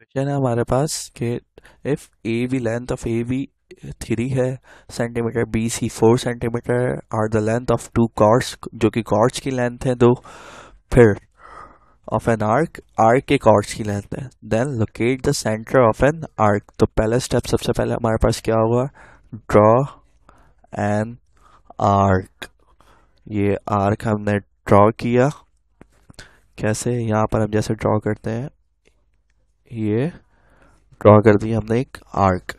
question है हमारे पास कि if A B length of A B three है centimetre B C four centimetre are the length of two chords जो कि कॉर्ड्स की लेंथ है दो फिर ऑफ एन आर्क आर्क के कॉर्ड्स की लेंथ है then locate the centre of an arc तो पहला स्टेप सबसे पहले हमारे पास क्या होगा ड्रॉ एन आर्क ये आर्क हमने ड्रॉ किया कैसे यहाँ पर हम जैसे ड्रॉ करते हैं ये ड्रॉ कर दी हमने एक आर्क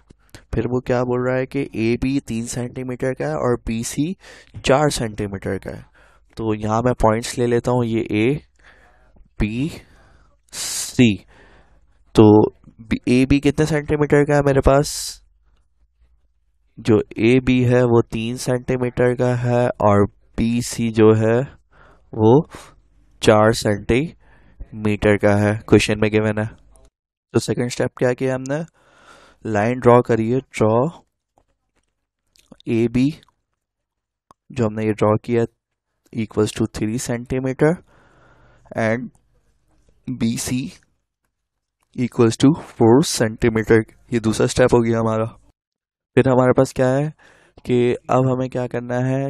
फिर वो क्या बोल रहा है कि ए बी तीन सेंटीमीटर का है और बी सी चार सेंटीमीटर का है तो यहाँ मैं पॉइंट्स ले लेता हूँ ये ए बी सी तो ए बी कितने सेंटीमीटर का है मेरे पास जो ए बी है वो तीन सेंटीमीटर का है और बी सी जो है वो चार सेंटीमीटर का है क्वेश्चन में गिवन है तो सेकंड स्टेप क्या किया हमने लाइन ड्रॉ करिए ड्रॉ ए बी जो हमने ये ड्रॉ किया equals to three centimetre and B C equals to four centimetre ये दूसरा स्टेप हो गया हमारा फिर हमारे पास क्या है कि अब हमें क्या करना है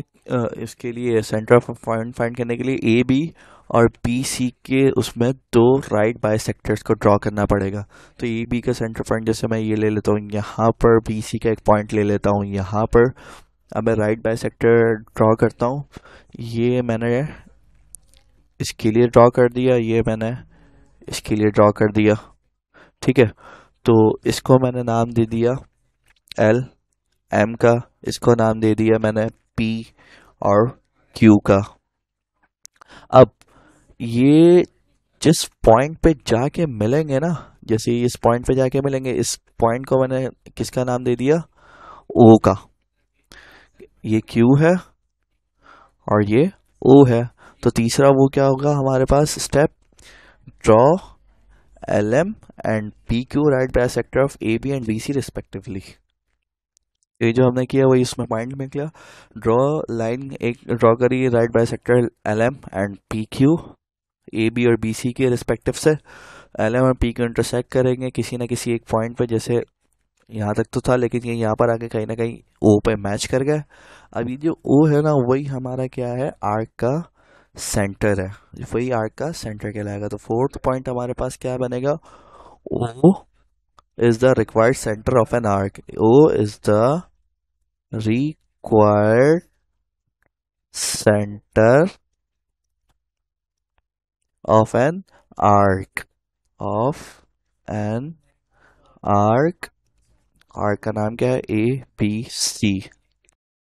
इसके लिए सेंटर ऑफ पॉइंट फाइंड करने के लिए ए बी और बी सी के उसमें दो राइट बाय सेक्टर्स को ड्रॉ करना पड़ेगा तो ई बी का सेंटर पॉइंट जैसे मैं ये ले लेता हूँ यहाँ पर बी सी का एक पॉइंट ले लेता हूँ यहाँ पर अब मैं राइट बाय सेक्टर ड्रॉ करता हूँ ये मैंने इसके लिए ड्रॉ कर दिया ये मैंने इसके लिए ड्रॉ कर दिया ठीक है तो इसको मैंने नाम दे दिया एल एम का इसको नाम दे दिया मैंने पी और क्यू का अब ये जिस पॉइंट पे जाके मिलेंगे ना जैसे इस पॉइंट पे जाके मिलेंगे इस पॉइंट को मैंने किसका नाम दे दिया ओ का ये क्यू है और ये ओ है तो तीसरा वो क्या होगा हमारे पास step draw L M and P Q right bisector of A B and B C respectively ये जो हमने किया वही इसमें पॉइंट में किया ड्रॉ लाइन एक ड्रॉ करी right bisector L M and P Q A B और बी सी के रिस्पेक्टिव से एल एम और पी को इंटरसेक्ट करेंगे किसी ना किसी एक पॉइंट पे जैसे यहाँ तक तो था लेकिन ये यहाँ पर आके कहीं ना कहीं ओ पे मैच कर गए अब जो ओ है ना वही हमारा क्या है आर्क का सेंटर है वही आर्क का सेंटर कहलाएगा तो फोर्थ पॉइंट हमारे पास क्या बनेगा O is the required centre of an arc O is the required centre of an arc of an arc arc का नाम क्या है ए